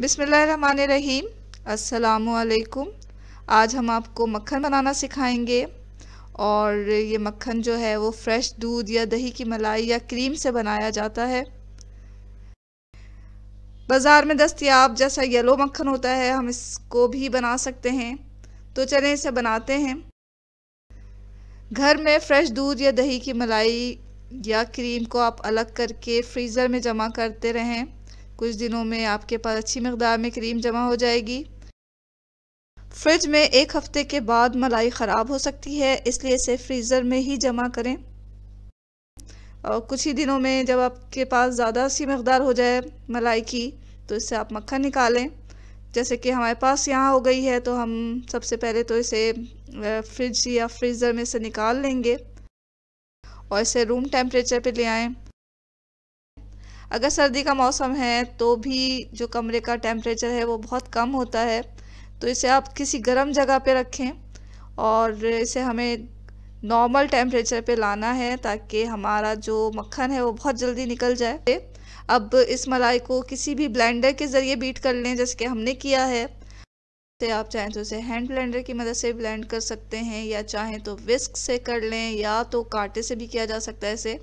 बिसमीम असलकुम आज हम आपको मक्खन बनाना सिखाएंगे और ये मक्खन जो है वो फ्रेश दूध या दही की मलाई या क्रीम से बनाया जाता है बाज़ार में दस्तयाब जैसा येलो मक्खन होता है हम इसको भी बना सकते हैं तो चलें इसे बनाते हैं घर में फ्रेश दूध या दही की मलाई या क्रीम को आप अलग करके फ्रीज़र में जमा करते रहें कुछ दिनों में आपके पास अच्छी मकदार में क्रीम जमा हो जाएगी फ्रिज में एक हफ्ते के बाद मलाई ख़राब हो सकती है इसलिए इसे फ्रीज़र में ही जमा करें और कुछ ही दिनों में जब आपके पास ज़्यादा सी मकदार हो जाए मलाई की तो इससे आप मक्खन निकालें जैसे कि हमारे पास यहाँ हो गई है तो हम सबसे पहले तो इसे फ्रिज या फ्रीज़र में से निकाल लेंगे और इसे रूम टेम्परेचर पे ले आएँ अगर सर्दी का मौसम है तो भी जो कमरे का टेम्परेचर है वो बहुत कम होता है तो इसे आप किसी गर्म जगह पे रखें और इसे हमें नॉर्मल टेम्परेचर पे लाना है ताकि हमारा जो मक्खन है वो बहुत जल्दी निकल जाए अब इस मलाई को किसी भी ब्लेंडर के ज़रिए बीट कर लें जैसे कि हमने किया है तो आप चाहें तो इसे हैंड ब्लेंडर की मदद से ब्लेंड कर सकते हैं या चाहें तो विस्क से कर लें या तो कांटे से भी किया जा सकता है इसे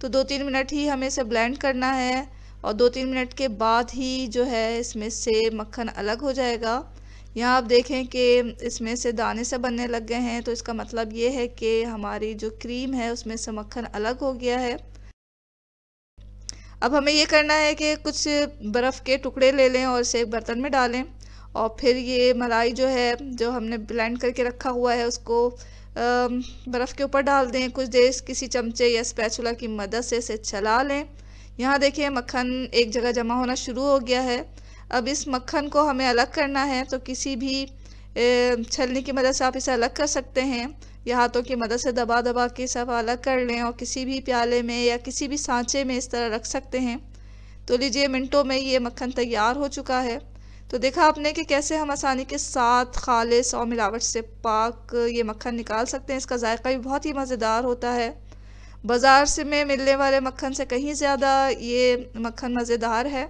तो दो तीन मिनट ही हमें इसे ब्लेंड करना है और दो तीन मिनट के बाद ही जो है इसमें से मक्खन अलग हो जाएगा यहाँ आप देखें कि इसमें से दाने से बनने लग गए हैं तो इसका मतलब ये है कि हमारी जो क्रीम है उसमें से मक्खन अलग हो गया है अब हमें ये करना है कि कुछ बर्फ़ के टुकड़े ले लें और इसे एक बर्तन में डालें और फिर ये मलाई जो है जो हमने ब्लेंड करके रखा हुआ है उसको बर्फ़ के ऊपर डाल दें कुछ देर किसी चमचे या स्पैचुला की मदद से इसे चला लें यहाँ देखिए मक्खन एक जगह जमा होना शुरू हो गया है अब इस मक्खन को हमें अलग करना है तो किसी भी छलनी की मदद से आप इसे अलग कर सकते हैं या हाथों की मदद से दबा दबा के सब अलग कर लें और किसी भी प्याले में या किसी भी सांचे में इस तरह रख सकते हैं तो लीजिए मिनटों में ये मक्खन तैयार हो चुका है तो देखा आपने कि कैसे हम आसानी के साथ खालिस और मिलावट से पाक ये मक्खन निकाल सकते हैं इसका जायका भी बहुत ही मज़ेदार होता है बाज़ार से में मिलने वाले मक्खन से कहीं ज़्यादा ये मक्खन मज़ेदार है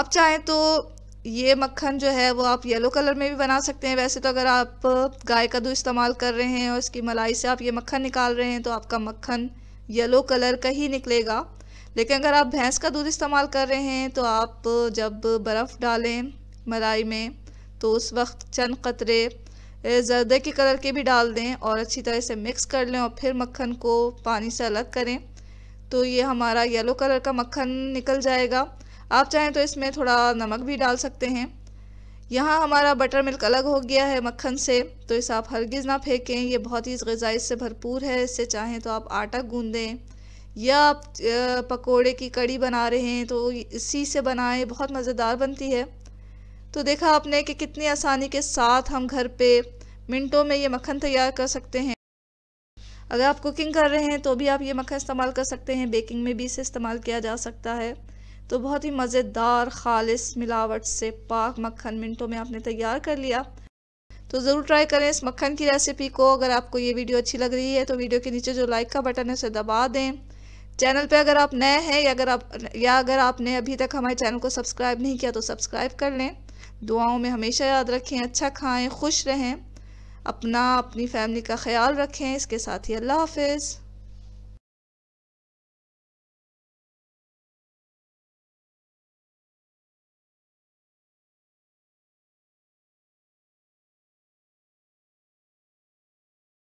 आप चाहें तो ये मक्खन जो है वो आप येलो कलर में भी बना सकते हैं वैसे तो अगर आप गाय का दूध इस्तेमाल कर रहे हैं और इसकी मलाई से आप ये मक्खन निकाल रहे हैं तो आपका मक्खन येलो कलर का ही निकलेगा लेकिन अगर आप भैंस का दूध इस्तेमाल कर रहे हैं तो आप जब बर्फ़ डालें मलाई में तो उस वक्त चंद कतरे जर्दे के कलर के भी डाल दें और अच्छी तरह से मिक्स कर लें और फिर मक्खन को पानी से अलग करें तो ये हमारा येलो कलर का मक्खन निकल जाएगा आप चाहें तो इसमें थोड़ा नमक भी डाल सकते हैं यहाँ हमारा बटर मिल्क अलग हो गया है मक्खन से तो इसे आप हरगिज़ ना फेंकें ये बहुत ही गज़ाई से भरपूर है इससे चाहें तो आप आटा गूंदें या आप पकोड़े की कड़ी बना रहे हैं तो इसी से बनाएं बहुत मज़ेदार बनती है तो देखा आपने कि कितनी आसानी के साथ हम घर पे मिनटों में ये मक्खन तैयार कर सकते हैं अगर आप कुकिंग कर रहे हैं तो भी आप ये मक्खन इस्तेमाल कर सकते हैं बेकिंग में भी इसे इस्तेमाल किया जा सकता है तो बहुत ही मज़ेदार खालिस मिलावट से पाक मक्खन मिनटों में आपने तैयार कर लिया तो ज़रूर ट्राई करें इस मक्खन की रेसिपी को अगर आपको ये वीडियो अच्छी लग रही है तो वीडियो के नीचे जो लाइक का बटन है उसे दबा दें चैनल पे अगर आप नए हैं या अगर आप या अगर आपने अभी तक हमारे चैनल को सब्सक्राइब नहीं किया तो सब्सक्राइब कर लें दुआओं में हमेशा याद रखें अच्छा खाएं खुश रहें अपना अपनी फैमिली का ख्याल रखें इसके साथ ही अल्लाह हाफिज़